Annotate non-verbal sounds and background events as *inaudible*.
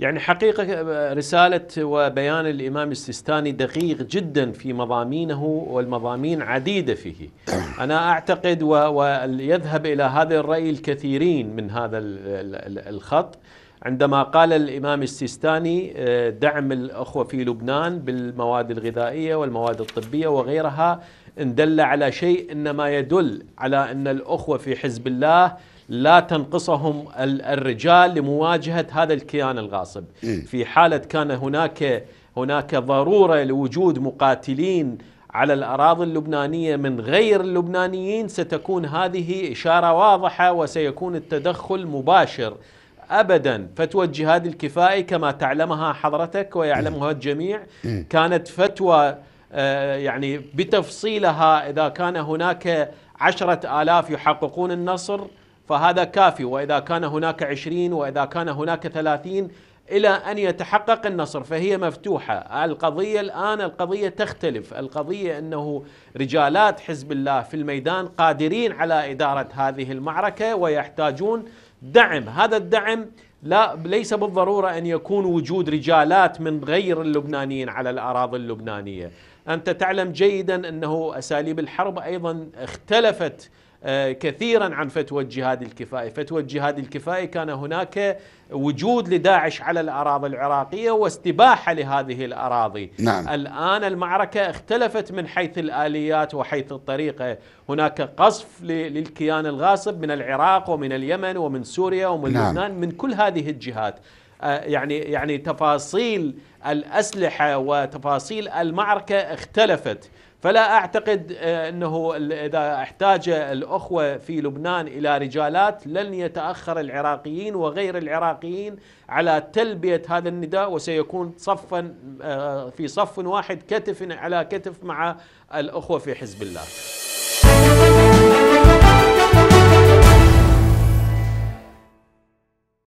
يعني حقيقة رسالة وبيان الإمام السيستاني دقيق جدا في مضامينه والمضامين عديدة فيه *coughs* أنا أعتقد ويذهب إلى هذا الرأي الكثيرين من هذا الخط عندما قال الإمام السيستاني آه، دعم الأخوة في لبنان بالمواد الغذائية والمواد الطبية وغيرها إن دل على شيء إنما يدل على أن الأخوة في حزب الله لا تنقصهم الرجال لمواجهة هذا الكيان الغاصب إيه. في حالة كان هناك هناك ضرورة لوجود مقاتلين على الأراضي اللبنانية من غير اللبنانيين ستكون هذه إشارة واضحة وسيكون التدخل مباشر ابدا فتوى الجهاد الكفائي كما تعلمها حضرتك ويعلمها إيه. الجميع إيه. كانت فتوى آه، يعني بتفصيلها اذا كان هناك عشرة آلاف يحققون النصر فهذا كافي وإذا كان هناك عشرين وإذا كان هناك ثلاثين إلى أن يتحقق النصر فهي مفتوحة القضية الآن القضية تختلف القضية أنه رجالات حزب الله في الميدان قادرين على إدارة هذه المعركة ويحتاجون دعم هذا الدعم لا ليس بالضرورة أن يكون وجود رجالات من غير اللبنانيين على الأراضي اللبنانية أنت تعلم جيدا أنه أساليب الحرب أيضا اختلفت آه، كثيرا عن فتوى الجهاد الكفائي فتوى الجهاد الكفائي كان هناك وجود لداعش على الأراضي العراقية واستباحة لهذه الأراضي نعم. الآن المعركة اختلفت من حيث الآليات وحيث الطريقة هناك قصف للكيان الغاصب من العراق ومن اليمن ومن سوريا ومن نعم. لبنان من كل هذه الجهات آه، يعني يعني تفاصيل الأسلحة وتفاصيل المعركة اختلفت فلا أعتقد آه، أنه إذا احتاج الأخوة في لبنان إلى رجالات لن يتأخر العراقيين وغير العراقيين على تلبية هذا النداء وسيكون صفا آه، في صف واحد كتف على كتف مع الأخوة في حزب الله